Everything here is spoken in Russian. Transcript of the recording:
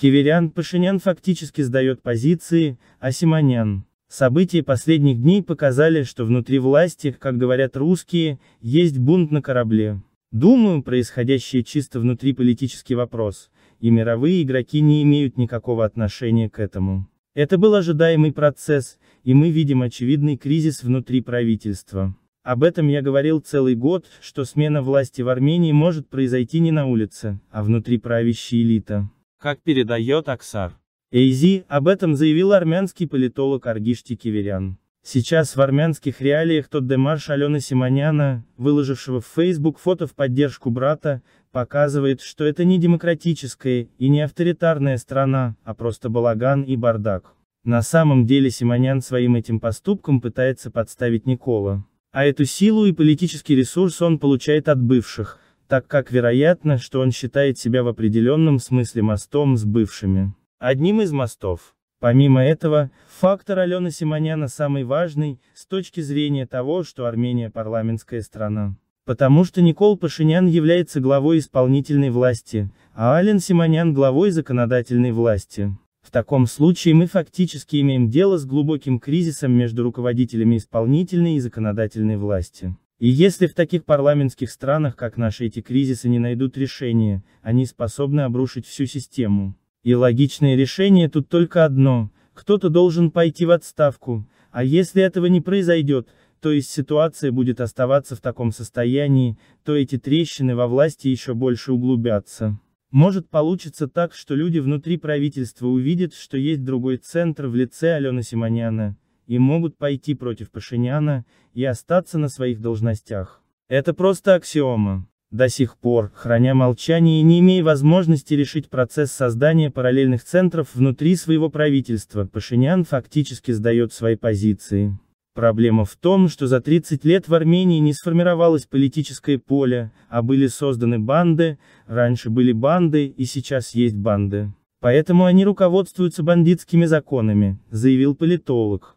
Киверян Пашинян фактически сдает позиции, а Симонян. События последних дней показали, что внутри власти, как говорят русские, есть бунт на корабле. Думаю, происходящее чисто внутри политический вопрос, и мировые игроки не имеют никакого отношения к этому. Это был ожидаемый процесс, и мы видим очевидный кризис внутри правительства. Об этом я говорил целый год, что смена власти в Армении может произойти не на улице, а внутри правящей элиты как передает Аксар. Эйзи, об этом заявил армянский политолог Аргиш Тикеверян. Сейчас в армянских реалиях тот демарш Алены Симоняна, выложившего в Facebook фото в поддержку брата, показывает, что это не демократическая и не авторитарная страна, а просто балаган и бардак. На самом деле Симонян своим этим поступком пытается подставить Никола. А эту силу и политический ресурс он получает от бывших, так как вероятно, что он считает себя в определенном смысле мостом с бывшими. Одним из мостов. Помимо этого, фактор Алены Симоняна самый важный, с точки зрения того, что Армения парламентская страна. Потому что Никол Пашинян является главой исполнительной власти, а Ален Симонян главой законодательной власти. В таком случае мы фактически имеем дело с глубоким кризисом между руководителями исполнительной и законодательной власти. И если в таких парламентских странах, как наши, эти кризисы не найдут решения, они способны обрушить всю систему. И логичное решение тут только одно, кто-то должен пойти в отставку, а если этого не произойдет, то есть ситуация будет оставаться в таком состоянии, то эти трещины во власти еще больше углубятся. Может получиться так, что люди внутри правительства увидят, что есть другой центр в лице Алены Симоняна, и могут пойти против Пашиняна и остаться на своих должностях. Это просто аксиома. До сих пор, храня молчание и не имея возможности решить процесс создания параллельных центров внутри своего правительства, Пашинян фактически сдает свои позиции. Проблема в том, что за 30 лет в Армении не сформировалось политическое поле, а были созданы банды, раньше были банды и сейчас есть банды. Поэтому они руководствуются бандитскими законами, заявил политолог.